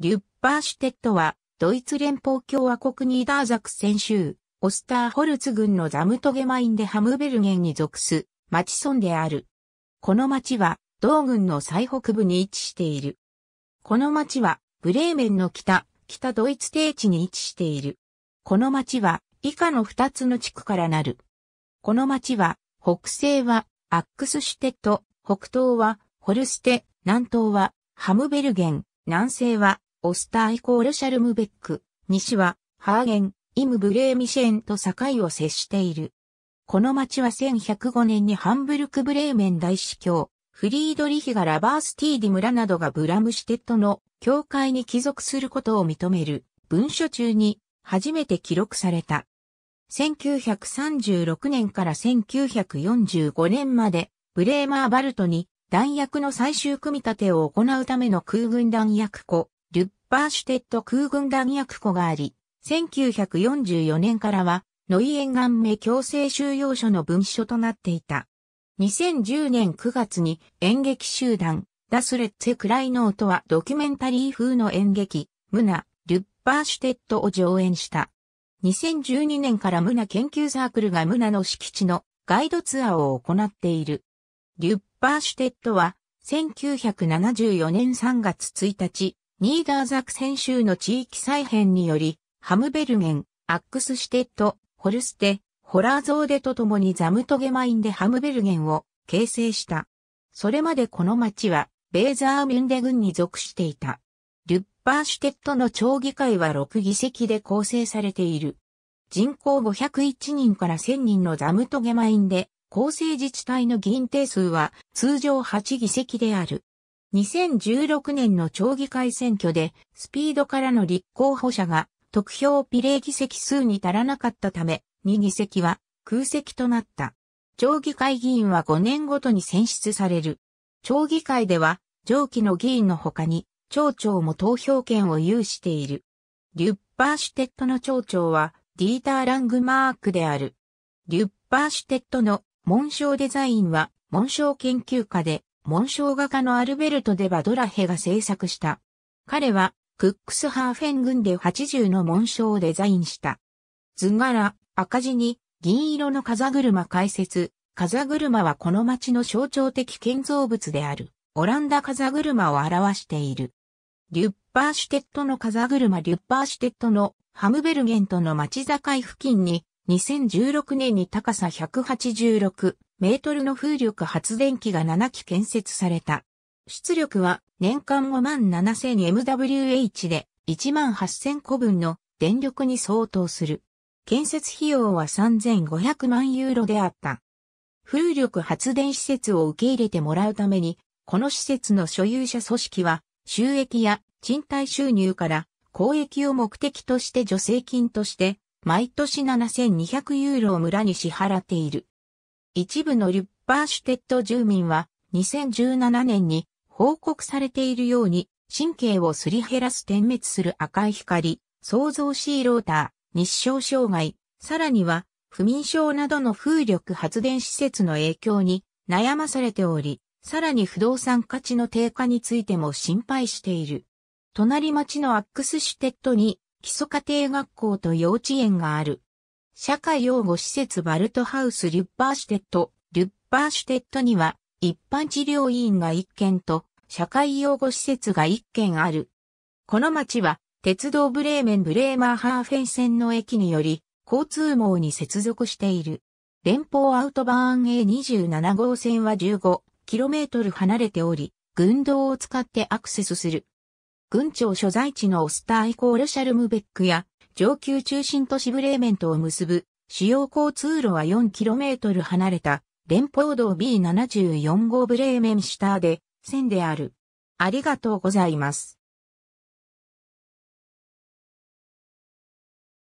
リュッパーシュテットは、ドイツ連邦共和国ニーダーザクセン州、オスターホルツ郡のザムトゲマインでハムベルゲンに属す、町村である。この町は、同郡の最北部に位置している。この町は、ブレーメンの北、北ドイツ低地に位置している。この町は、以下の二つの地区からなる。この町は、北西は、アックスシュテット、北東は、ホルステ、南東は、ハムベルゲン、南西は、オスターイコールシャルムベック、西は、ハーゲン、イムブレーミシェンと境を接している。この町は1105年にハンブルク・ブレーメン大司教、フリードリヒがラバースティーディ村などがブラムシテットの教会に帰属することを認める文書中に初めて記録された。1936年から1945年までブレーマーバルトに弾薬の最終組み立てを行うための空軍弾薬庫バーシュテッド空軍弾薬庫があり、1944年からは、ノイエンガンメ強制収容所の分所となっていた。2010年9月に演劇集団、ダスレッツェ・クライノートはドキュメンタリー風の演劇、ムナ、リュッパーシュテッドを上演した。2012年からムナ研究サークルがムナの敷地のガイドツアーを行っている。リュッパーシュテッドは1974年3月1日、ニーダーザクセン州の地域再編により、ハムベルゲン、アックスシテッド、ホルステ、ホラーゾーデと共にザムトゲマインでハムベルゲンを形成した。それまでこの町は、ベーザーミュンデ軍に属していた。リュッパーシュテットの町議会は6議席で構成されている。人口501人から1000人のザムトゲマインで、構成自治体の議員定数は通常8議席である。2016年の町議会選挙で、スピードからの立候補者が、得票比例議席数に足らなかったため、2議席は空席となった。町議会議員は5年ごとに選出される。町議会では、上記の議員の他に、町長も投票権を有している。リュッパーシュテットの町長は、ディーター・ラングマークである。リュッパーシュテットの紋章デザインは、紋章研究家で、紋章画家のアルベルト・デ・バドラヘが制作した。彼は、クックスハーフェン軍で80の紋章をデザインした。図柄、赤字に、銀色の風車解説。風車はこの町の象徴的建造物である。オランダ風車を表している。リュッパーシュテットの風車リュッパーシュテットのハムベルゲントの町境付近に2016年に高さ186メートルの風力発電機が7基建設された。出力は年間 57,000MWh で18,000個分の電力に相当する。建設費用は3500万ユーロであった。風力発電施設を受け入れてもらうために、この施設の所有者組織は、収益や賃貸収入から公益を目的として助成金として、毎年7200ユーロを村に支払っている。一部のリュッパーシュテッド住民は2017年に報告されているように神経をすり減らす点滅する赤い光、創造シーローター、日照障害、さらには不眠症などの風力発電施設の影響に悩まされており、さらに不動産価値の低下についても心配している。隣町のアックスシュテッドに基礎家庭学校と幼稚園がある。社会擁護施設バルトハウスリュッパーシュテット、リュッパーシュテットには、一般治療院が1件と、社会擁護施設が1件ある。この町は、鉄道ブレーメンブレーマーハーフェン線の駅により、交通網に接続している。連邦アウトバーン A27 号線は 15km 離れており、軍道を使ってアクセスする。軍庁所在地のオスターイコールシャルムベックや上級中心都市ブレーメントを結ぶ主要交通路は 4km 離れた連邦道 B74 号ブレーメンシュターで線である。ありがとうございます。